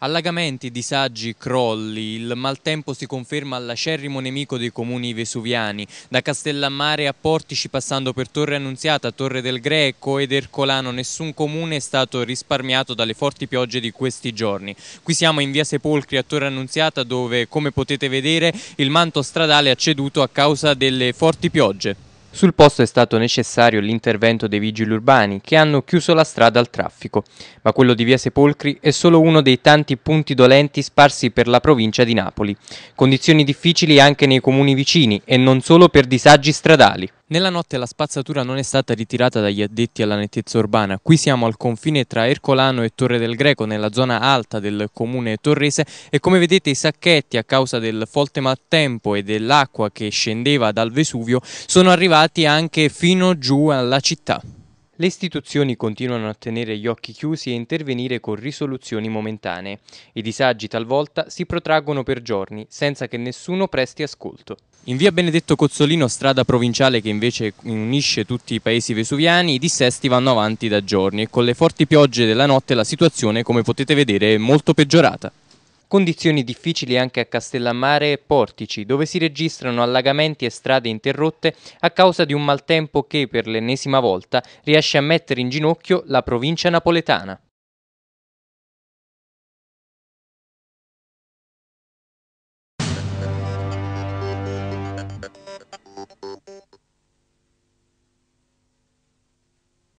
Allagamenti, disagi, crolli, il maltempo si conferma all'acerrimo nemico dei comuni vesuviani, da Castellammare a Portici passando per Torre Annunziata, Torre del Greco ed Ercolano, nessun comune è stato risparmiato dalle forti piogge di questi giorni. Qui siamo in via Sepolcri a Torre Annunziata dove, come potete vedere, il manto stradale ha ceduto a causa delle forti piogge. Sul posto è stato necessario l'intervento dei vigili urbani che hanno chiuso la strada al traffico, ma quello di via Sepolcri è solo uno dei tanti punti dolenti sparsi per la provincia di Napoli. Condizioni difficili anche nei comuni vicini e non solo per disagi stradali. Nella notte la spazzatura non è stata ritirata dagli addetti alla nettezza urbana. Qui siamo al confine tra Ercolano e Torre del Greco, nella zona alta del comune torrese e come vedete i sacchetti a causa del forte maltempo e dell'acqua che scendeva dal Vesuvio sono arrivati anche fino giù alla città. Le istituzioni continuano a tenere gli occhi chiusi e intervenire con risoluzioni momentanee. I disagi talvolta si protraggono per giorni, senza che nessuno presti ascolto. In via Benedetto Cozzolino, strada provinciale che invece unisce tutti i paesi vesuviani, i dissesti vanno avanti da giorni e con le forti piogge della notte la situazione, come potete vedere, è molto peggiorata. Condizioni difficili anche a Castellammare e Portici, dove si registrano allagamenti e strade interrotte a causa di un maltempo che per l'ennesima volta riesce a mettere in ginocchio la provincia napoletana.